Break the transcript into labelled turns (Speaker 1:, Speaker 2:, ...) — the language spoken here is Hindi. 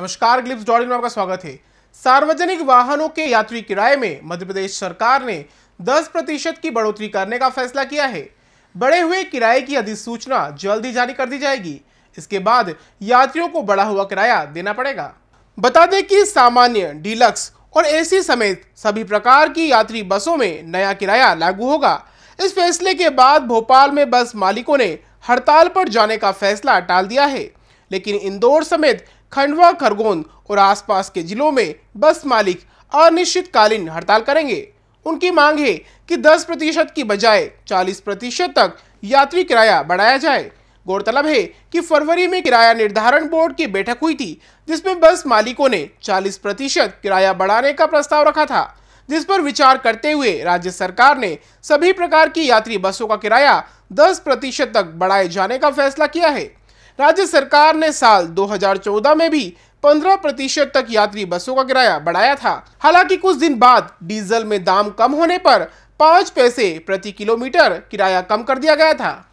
Speaker 1: नमस्कार ग्लिप्स डॉट इन में आपका स्वागत है सार्वजनिक वाहनों के यात्री किराए में मध्य प्रदेश सरकार ने 10 प्रतिशत की बढ़ोतरी करने का फैसला किया है बढ़े हुए किराए की अधिसूचना जल्द ही जारी कर दी जाएगी इसके बाद यात्रियों को बढ़ा हुआ किराया देना पड़ेगा बता दें कि सामान्य डीलक्स और एसी समेत सभी प्रकार की यात्री बसों में नया किराया लागू होगा इस फैसले के बाद भोपाल में बस मालिकों ने हड़ताल पर जाने का फैसला टाल दिया है लेकिन इंदौर समेत खंडवा खरगोन और आसपास के जिलों में बस मालिक अनिश्चितकालीन हड़ताल करेंगे उनकी मांग है कि 10 प्रतिशत की बजाय 40 प्रतिशत तक यात्री किराया बढ़ाया जाए गौरतलब है कि फरवरी में किराया निर्धारण बोर्ड की बैठक हुई थी जिसमें बस मालिकों ने 40 प्रतिशत किराया बढ़ाने का प्रस्ताव रखा था जिस पर विचार करते हुए राज्य सरकार ने सभी प्रकार की यात्री बसों का किराया 10 प्रतिशत तक बढ़ाए जाने का फैसला किया है राज्य सरकार ने साल 2014 में भी 15 प्रतिशत तक यात्री बसों का किराया बढ़ाया था हालांकि कुछ दिन बाद डीजल में दाम कम होने पर पाँच पैसे प्रति किलोमीटर किराया कम कर दिया गया था